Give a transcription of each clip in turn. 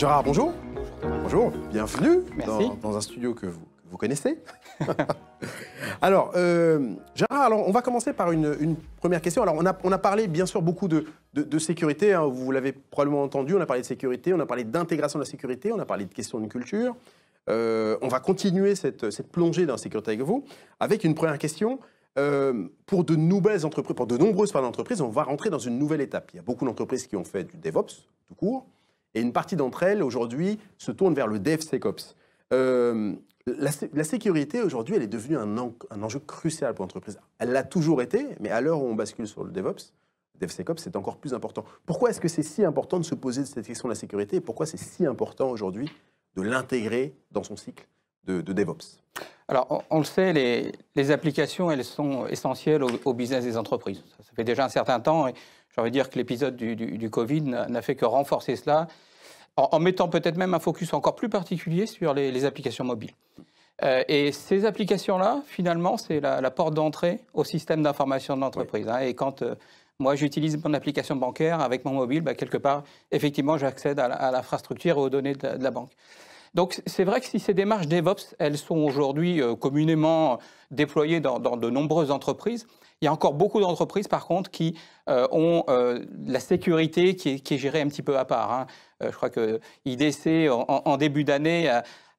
Gérard, bonjour. Bonjour, bienvenue Dans, un studio que vous, connaissez. alors, euh, Gérard, alors, on va commencer par une, première question. Alors, on a, on a, parlé bien sûr beaucoup de, sécurité, hein. vous l'avez probablement entendu, on a parlé de sécurité, on a parlé d'intégration de la sécurité, on a parlé de questions de culture. Euh, on va continuer cette, plongée dans la sécurité avec vous, avec une première question. Euh, pour de nouvelles entreprises, pour de nombreuses entreprises, on va rentrer dans une nouvelle étape. Il y a beaucoup d'entreprises qui ont fait du DevOps, tout court. Et une partie d'entre elles, aujourd'hui, se tourne vers le DevSecOps. Euh, la, sécurité, aujourd'hui, elle est devenue un, un enjeu crucial pour l'entreprise. Elle l'a toujours été, mais à l'heure où on bascule sur le DevOps, DevSecOps, c'est encore plus important. Pourquoi est-ce que c'est si important de se poser cette question de la sécurité et pourquoi c'est si important aujourd'hui de l'intégrer dans son cycle de, de DevOps alors, on, le sait, les, applications, elles sont essentielles au, business des entreprises. Ça, fait déjà un certain temps, et j'ai envie de dire que l'épisode du, Covid n'a fait que renforcer cela, en, mettant peut-être même un focus encore plus particulier sur les, applications mobiles. Euh, et ces applications-là, finalement, c'est la, porte d'entrée au système d'information de l'entreprise. Hein. et quand euh, moi, j'utilise mon application bancaire avec mon mobile, bah, quelque part, effectivement, j'accède à l'infrastructure et aux données de la banque. Donc c'est vrai que si ces démarches DevOps, elles sont aujourd'hui euh, communément déployées dans, de nombreuses entreprises, il y a encore beaucoup d'entreprises par contre qui euh, ont euh, la sécurité qui est, gérée un petit peu à part. Hein. je crois que IDC en, début d'année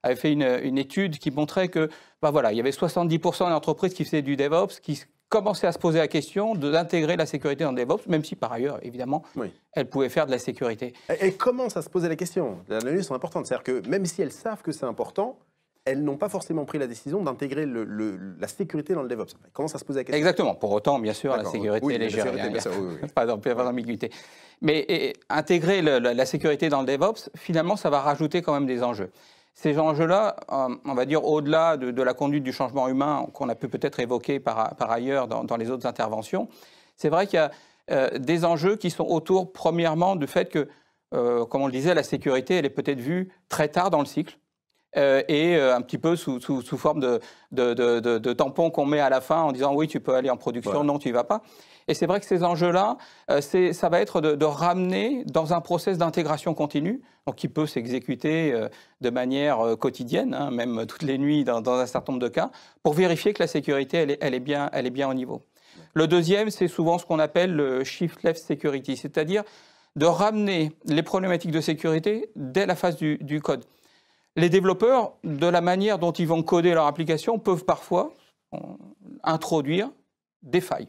avait fait une, étude qui montrait que bah voilà, il y avait 70% d'entreprises qui faisaient du DevOps, qui, commencer à se poser la question d'intégrer la sécurité dans DevOps, même si par ailleurs, évidemment, elles elle pouvait faire de la sécurité. Et comment à se poser la question. Les analyses sont importantes. C'est-à-dire que même si elles savent que c'est important, elles n'ont pas forcément pris la décision d'intégrer la sécurité dans le DevOps. Comment ça à se poser la question. Exactement. Pour autant, bien sûr, la sécurité est légère. Sécurité, bien sûr, oui, pas d'ambiguïté. Mais intégrer la, la sécurité dans le DevOps, finalement, ça va rajouter quand même des enjeux. Ces enjeux-là, euh, on va dire au-delà de, la conduite du changement humain qu'on a pu peut-être évoquer par, ailleurs dans, les autres interventions, c'est vrai qu'il y a euh, des enjeux qui sont autour, premièrement, du fait que, euh, comme on le disait, la sécurité, elle est peut-être vue très tard dans le cycle. et un petit peu sous, sous, forme de, de, tampon qu'on met à la fin en disant oui tu peux aller en production, non tu y vas pas. Et c'est vrai que ces enjeux-là, euh, ça va être de, ramener dans un process d'intégration continue, donc qui peut s'exécuter euh, de manière euh, quotidienne, hein, même toutes les nuits dans, un certain nombre de cas, pour vérifier que la sécurité, elle est, bien, elle est bien au niveau. Le deuxième, c'est souvent ce qu'on appelle le shift left security, c'est-à-dire de ramener les problématiques de sécurité dès la phase du, code. Les développeurs, de la manière dont ils vont coder leur application, peuvent parfois introduire des failles.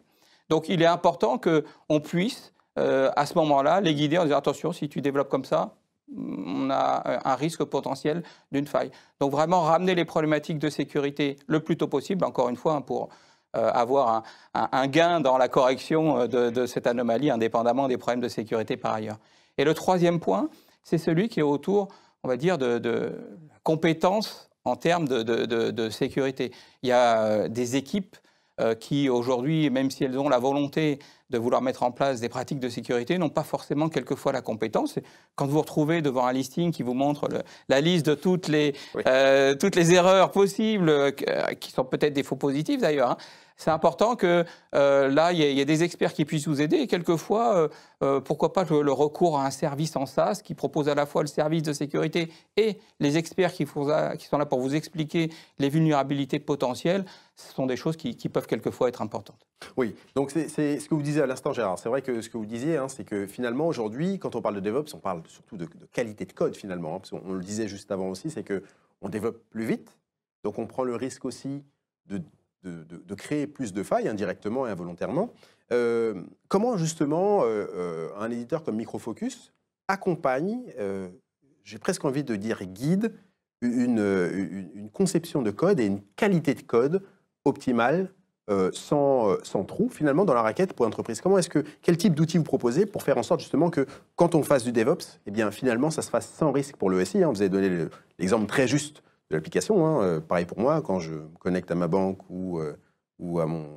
Donc il est important qu'on puisse, euh, à ce moment-là, les guider en disant attention, si tu développes comme ça, on a euh, un risque potentiel d'une faille. Donc vraiment ramener les problématiques de sécurité le plus tôt possible, encore une fois, hein, pour euh, avoir un, gain dans la correction de, cette anomalie, indépendamment des problèmes de sécurité par ailleurs. Et le troisième point, c'est celui qui est autour, on va dire, de, compétences en termes de, de, sécurité. Il y a des équipes euh, qui aujourd'hui, même si elles ont la volonté de vouloir mettre en place des pratiques de sécurité, n'ont pas forcément quelquefois la compétence. Quand vous vous retrouvez devant un listing qui vous montre la liste de toutes les, euh, toutes les erreurs possibles, euh, qui sont peut-être des faux positifs d'ailleurs, hein, c'est important que euh, là, il y, ait des experts qui puissent vous aider. Et quelquefois, euh, euh, pourquoi pas le, recours à un service en SaaS qui propose à la fois le service de sécurité et les experts qui, sont là pour vous expliquer les vulnérabilités potentielles. Ce sont des choses qui, peuvent quelquefois être importantes. Oui, donc c'est ce que vous disiez à l'instant, Gérard. C'est vrai que ce que vous disiez, hein, c'est que finalement, aujourd'hui, quand on parle de DevOps, on parle surtout de, qualité de code, finalement. Hein, on, on le disait juste avant aussi, c'est que on développe plus vite. Donc on prend le risque aussi de de, créer plus de failles indirectement et involontairement. Euh, comment justement euh, euh, un éditeur comme Microfocus accompagne, j'ai presque envie de dire guide, une, conception de code et une qualité de code optimale sans, trou finalement dans la raquette pour l'entreprise Comment est-ce que quel type d'outils vous proposez pour faire en sorte justement que quand on fasse du DevOps, eh bien finalement ça se fasse sans risque pour le SI. Hein, vous avez donné l'exemple très juste application l'application. Hein. Euh, pareil pour moi, quand je connecte à ma banque ou, euh, ou à mon...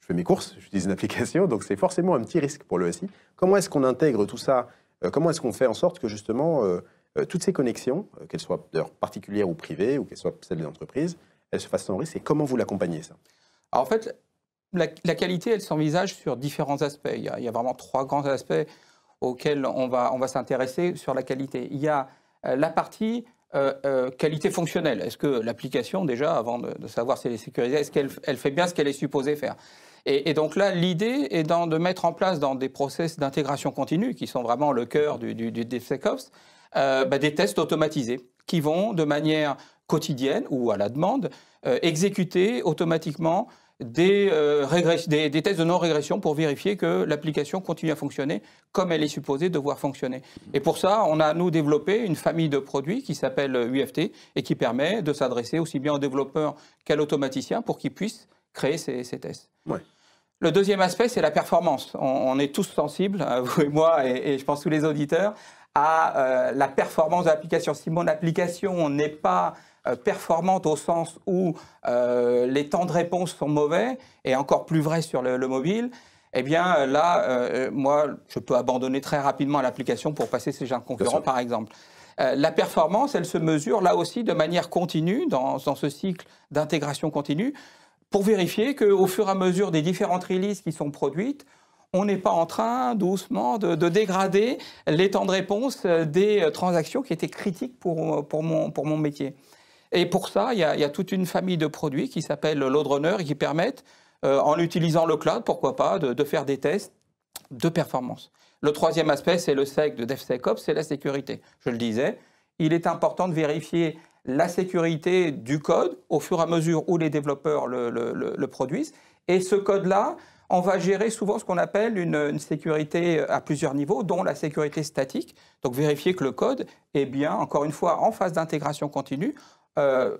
Je fais mes courses, j'utilise une application, donc c'est forcément un petit risque pour le SI. Comment est-ce qu'on intègre tout ça euh, Comment est-ce qu'on fait en sorte que justement toutes ces connexions, qu'elles soient d'ailleurs particulières ou privées, ou qu'elles soient celles des entreprises, elles se fassent sans risque Et comment vous l'accompagnez ça En fait, la, qualité, elle s'envisage sur différents aspects. Il y, a, vraiment trois grands aspects auxquels on va, on va s'intéresser sur la qualité. Il y a la partie euh, euh, qualité fonctionnelle. Est-ce que l'application, déjà, avant de, savoir si elle est sécurisée, est-ce qu'elle fait bien ce qu'elle est supposée faire et, donc là, l'idée est de mettre en place dans des process d'intégration continue, qui sont vraiment le cœur du, du, DevSecOps, euh, bah, des tests automatisés qui vont, de manière quotidienne ou à la demande, exécuter automatiquement euh, des, des, tests de non-régression pour vérifier que l'application continue à fonctionner comme elle est supposée devoir fonctionner. Et pour ça, on a, nous, développé une famille de produits qui s'appelle UFT euh, et qui permet de s'adresser aussi bien aux développeurs qu'à l'automaticien pour qu'ils puissent créer ces, ces tests. Le deuxième aspect, c'est la performance. On, est tous sensibles, hein, vous et moi, et, je pense tous les auditeurs, à euh, la performance de l'application. Si mon application n'est pas euh, performante au sens où euh, les temps de réponse sont mauvais, et encore plus vrai sur le, mobile, eh bien euh, là, moi, je peux abandonner très rapidement l'application pour passer chez un concurrent, par exemple. la performance, elle se mesure là aussi de manière continue, dans, ce cycle d'intégration continue, pour vérifier qu'au fur et à mesure des différentes releases qui sont produites, on n'est pas en train doucement de, dégrader les temps de réponse des transactions qui étaient critiques pour mon métier. Et pour ça, il y, a, toute une famille de produits qui s'appelle l'Audrunner et qui permettent, euh, en utilisant le cloud, pourquoi pas, de, faire des tests de performance. Le troisième aspect, c'est le SEC de DevSecOps, c'est la sécurité. Je le disais, il est important de vérifier la sécurité du code au fur et à mesure où les développeurs le, produisent. Et ce code-là, on va gérer souvent ce qu'on appelle une, sécurité euh, à plusieurs niveaux, dont la sécurité statique. Donc vérifier que le code est bien, encore une fois, en phase d'intégration continue. Euh,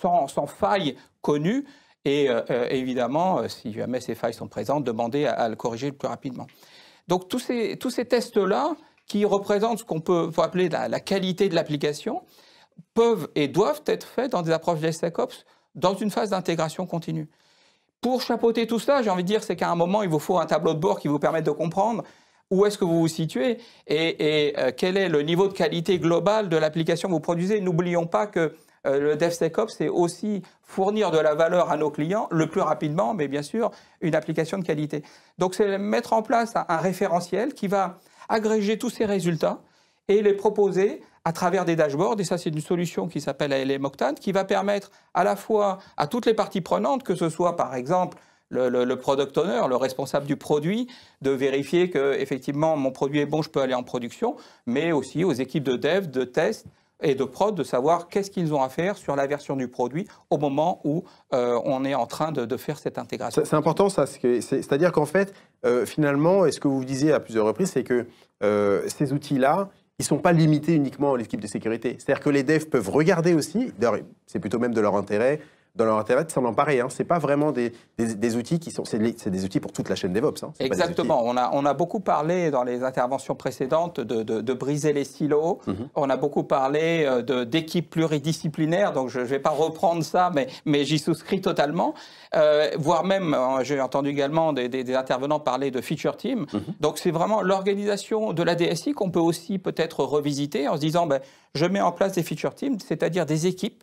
sans, sans, faille connue. Et euh, euh, évidemment, si jamais ces failles sont présentes, demander à, le corriger le plus rapidement. Donc tous ces, tous ces tests-là, qui représentent ce qu'on peut appeler la, qualité de l'application, peuvent et doivent être faits dans des approches DevSecOps dans une phase d'intégration continue. Pour chapeauter tout ça, j'ai envie de dire, c'est qu'à un moment, il vous faut un tableau de bord qui vous permette de comprendre où est-ce que vous vous situez et, euh, quel est le niveau de qualité global de l'application que vous produisez. N'oublions pas que euh, le DevSecOps, c'est aussi fournir de la valeur à nos clients le plus rapidement, mais bien sûr, une application de qualité. Donc, c'est mettre en place un, référentiel qui va agréger tous ces résultats et les proposer à travers des dashboards. Et ça, c'est une solution qui s'appelle ALM Octane, qui va permettre à la fois à toutes les parties prenantes, que ce soit par exemple le, le, product owner, le responsable du produit, de vérifier que effectivement mon produit est bon, je peux aller en production, mais aussi aux équipes de dev, de test et de prod de savoir qu'est-ce qu'ils ont à faire sur la version du produit au moment où euh, on est en train de, faire cette intégration. C'est important ça, c'est-à-dire qu'en fait, euh, finalement, et ce que vous disiez à plusieurs reprises, c'est que euh, ces outils-là, ils ne sont pas limités uniquement à l'équipe de sécurité. C'est-à-dire que les devs peuvent regarder aussi, c'est plutôt même de leur intérêt, dans leur intérêt, c'est en pareil. Hein. C'est pas vraiment des, outils qui sont, c'est des outils pour toute la chaîne DevOps. Hein. Exactement. On a on a beaucoup parlé dans les interventions précédentes de, briser les silos. Mhm. On a beaucoup parlé euh, d'équipes pluridisciplinaires. Donc je, ne vais pas reprendre ça, mais mais j'y souscris totalement. Euh, voire même, euh, j'ai entendu également des, intervenants parler de feature team. Mhm. Donc c'est vraiment l'organisation de la DSI qu'on peut aussi peut-être revisiter en se disant ben, je mets en place des feature teams, c'est-à-dire des équipes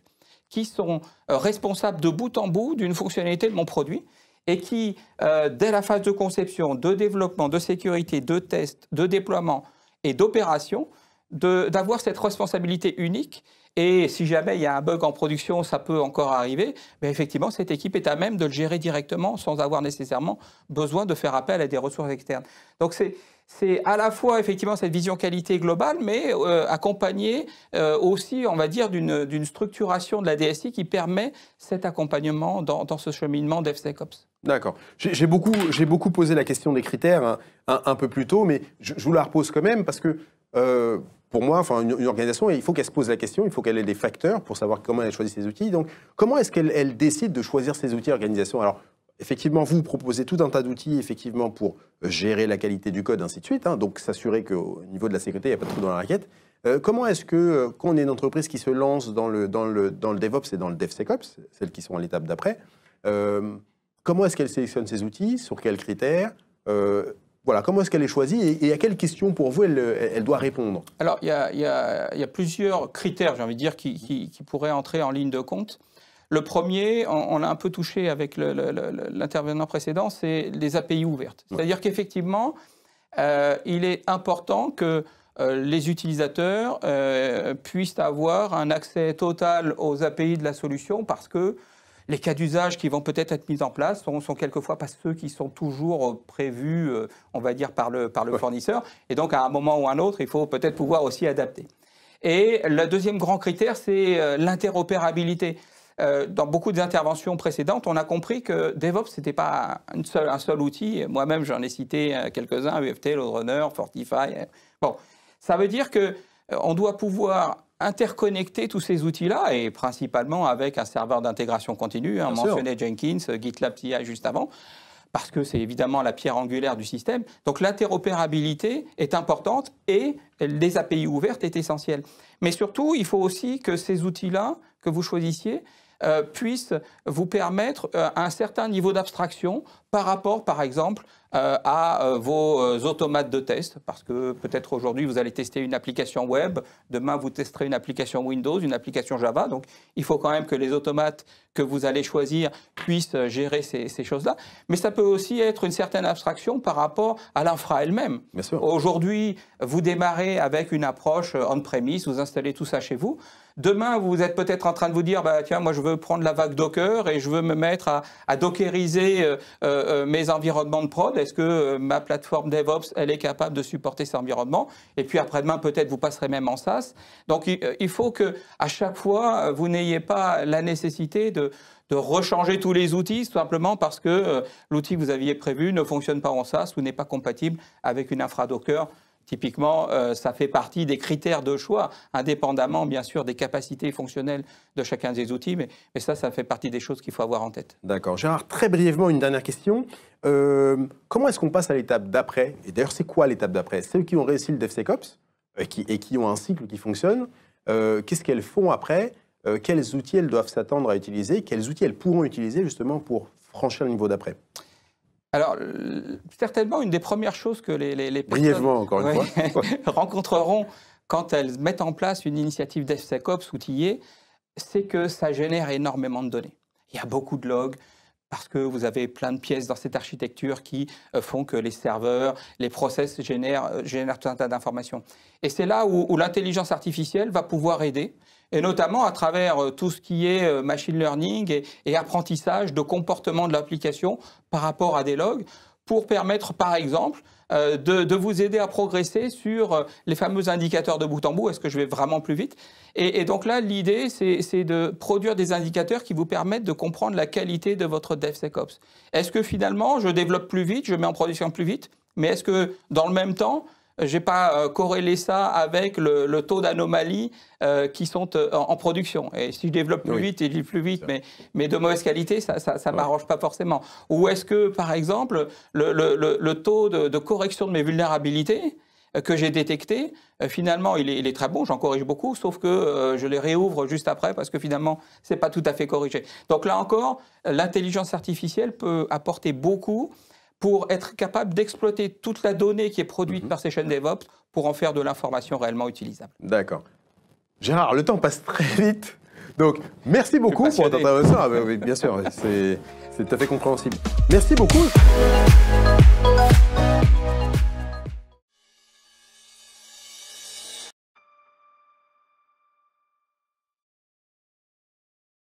qui sont euh, responsables de bout en bout d'une fonctionnalité de mon produit et qui, euh, dès la phase de conception, de développement, de sécurité, de test, de déploiement et d'opération, d'avoir cette responsabilité unique. Et si jamais il y a un bug en production, ça peut encore arriver, mais effectivement, cette équipe est à même de le gérer directement sans avoir nécessairement besoin de faire appel à des ressources externes. Donc c'est c'est à la fois effectivement cette vision qualité globale, mais euh, accompagnée euh, aussi, on va dire, d'une structuration de la DSI qui permet cet accompagnement dans, ce cheminement OPS. D'accord. J'ai beaucoup, beaucoup posé la question des critères hein, un, peu plus tôt, mais je, vous la repose quand même parce que euh, pour moi, enfin, une, organisation, il faut qu'elle se pose la question, il faut qu'elle ait des facteurs pour savoir comment elle choisit ses outils. Donc, comment est-ce qu'elle décide de choisir ses outils organisation Alors, Effectivement, vous proposez tout un tas d'outils effectivement pour euh, gérer la qualité du code, ainsi de suite, hein. donc s'assurer qu'au niveau de la sécurité, il n'y a pas de trou dans la raquette. Euh, comment est-ce que, euh, quand on est une entreprise qui se lance dans le, DevOps et dans le DevSecOps, celles qui sont à l'étape d'après, comment est-ce qu'elle sélectionne ses outils, sur quels critères voilà, comment est-ce qu'elle est choisie et, à quelles questions pour vous elle, doit répondre Alors, il y, a, plusieurs critères, j'ai envie de dire, qui pourraient entrer en ligne de compte. Le premier, on, l'a un peu touché avec l'intervenant précédent, c'est les API ouvertes. C'est-à-dire qu'effectivement, euh, il est important que euh, les utilisateurs euh, puissent avoir un accès total aux API de la solution parce que les cas d'usage qui vont peut-être être mis en place sont, sont, quelquefois pas ceux qui sont toujours prévus, on va dire, par le, par le fournisseur. Et donc, à un moment ou à un autre, il faut peut-être pouvoir aussi adapter. Et le deuxième grand critère, c'est l'interopérabilité. Euh, dans beaucoup d'interventions précédentes, on a compris que DevOps, ce n'était pas un seul outil. Moi-même, j'en ai cité euh, quelques-uns, UFT, Loadrunner, Fortify. Euh, bon, ça veut dire que on doit pouvoir interconnecter tous ces outils-là, et principalement avec un serveur d'intégration continue. Hein, on Jenkins, GitLab TI juste avant parce que c'est évidemment la pierre angulaire du système. Donc l'interopérabilité est importante et les API ouvertes est essentielle. Mais surtout, il faut aussi que ces outils-là que vous choisissiez, euh, puisse vous permettre euh, un certain niveau d'abstraction par rapport, par exemple, euh, à euh, vos euh, automates de test, parce que peut-être aujourd'hui vous allez tester une application web, demain vous testerez une application Windows, une application Java, donc il faut quand même que les automates que vous allez choisir puissent gérer ces, choses-là. Mais ça peut aussi être une certaine abstraction par rapport à l'infra elle-même. Aujourd'hui, vous démarrez avec une approche on-premise, vous installez tout ça chez vous. Demain, vous êtes peut-être en train de vous dire, bah, tiens, moi je veux prendre la vague Docker et je veux me mettre à, dockeriser mes environnements de prod. Est-ce que euh, ma plateforme DevOps, elle est capable de supporter cet environnement Et puis après-demain, peut-être vous passerez même en SaaS. Donc il euh, faut que à chaque fois, euh, vous n'ayez pas la nécessité de, de rechanger tous les outils simplement parce que l'outil que vous aviez prévu ne fonctionne pas en SaaS ou n'est pas compatible avec une infra Docker. Typiquement, euh, ça fait partie des critères de choix, indépendamment bien sûr des capacités fonctionnelles de chacun des outils, mais, ça, ça fait partie des choses qu'il faut avoir en tête. D'accord. Gérard, très brièvement, une dernière question. Euh, comment est-ce qu'on passe à l'étape d'après Et d'ailleurs, c'est quoi l'étape d'après Ceux qui ont réussi le DevSecOps euh, qui, et qui ont un cycle qui fonctionne, qu'est-ce qu'elles font après Quels outils elles doivent s'attendre à utiliser Quels outils elles pourront utiliser justement pour franchir le niveau d'après alors, certainement, une des premières choses que les, personnes rencontreront quand elles mettent en place une initiative DevSecOps outillée, c'est que ça génère énormément de données. Il y a beaucoup de logs, parce que vous avez plein de pièces dans cette architecture qui euh, font que les serveurs, les process euh, génèrent, tout un tas d'informations. Et c'est là où, l'intelligence artificielle va pouvoir aider, et notamment à travers euh, tout ce qui est machine learning et apprentissage de comportement de l'application par rapport à des logs, pour permettre, par exemple, euh, de, vous aider à progresser sur euh, les fameux indicateurs de bout en bout. Est-ce que je vais vraiment plus vite et, et, donc là, l'idée, c'est de produire des indicateurs qui vous permettent de comprendre la qualité de votre DevSecOps. Est-ce que finalement, je développe plus vite, je mets en production plus vite, mais est-ce que dans le même temps, j'ai pas euh, corrélé ça avec le, taux d'anomalie euh, qui sont euh, en, production. Et si je développe plus vite, et je plus vite, mais, de mauvaise qualité, ça ne m'arrange pas forcément. Ou est-ce que, par exemple, le, le, le taux de, correction de mes vulnérabilités que j'ai détecté, finalement, il est, très bon, j'en corrige beaucoup, sauf que je les réouvre juste après parce que finalement, c'est pas tout à fait corrigé. Donc là encore, l'intelligence artificielle peut apporter beaucoup pour être capable d'exploiter toute la donnée qui est produite mhm. par ces chaînes DevOps pour en faire de l'information réellement utilisable. D'accord. Gérard, le temps passe très vite. Donc, merci beaucoup pour votre intervention. Ah, bah bien sûr, c'est tout à fait compréhensible. Merci beaucoup.